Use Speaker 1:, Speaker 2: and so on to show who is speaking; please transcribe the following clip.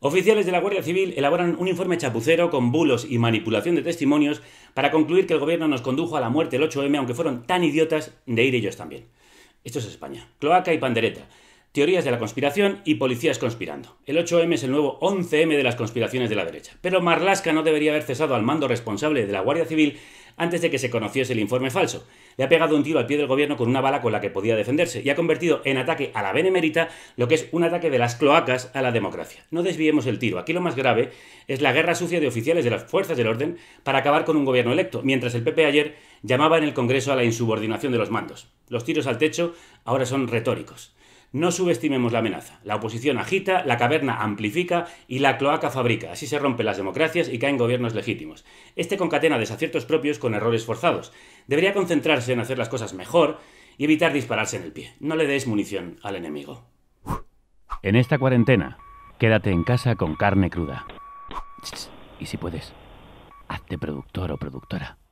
Speaker 1: Oficiales de la Guardia Civil elaboran un informe chapucero con bulos y manipulación de testimonios para concluir que el gobierno nos condujo a la muerte el 8M, aunque fueron tan idiotas de ir ellos también. Esto es España. Cloaca y pandereta. Teorías de la conspiración y policías conspirando. El 8M es el nuevo 11M de las conspiraciones de la derecha. Pero Marlasca no debería haber cesado al mando responsable de la Guardia Civil antes de que se conociese el informe falso. Le ha pegado un tiro al pie del gobierno con una bala con la que podía defenderse y ha convertido en ataque a la benemérita lo que es un ataque de las cloacas a la democracia. No desviemos el tiro. Aquí lo más grave es la guerra sucia de oficiales de las fuerzas del orden para acabar con un gobierno electo, mientras el PP ayer llamaba en el Congreso a la insubordinación de los mandos. Los tiros al techo ahora son retóricos. No subestimemos la amenaza. La oposición agita, la caverna amplifica y la cloaca fabrica. Así se rompen las democracias y caen gobiernos legítimos. Este concatena desaciertos propios con errores forzados. Debería concentrarse en hacer las cosas mejor y evitar dispararse en el pie. No le des munición al enemigo. En esta cuarentena, quédate en casa con carne cruda. Y si puedes, hazte productor o productora.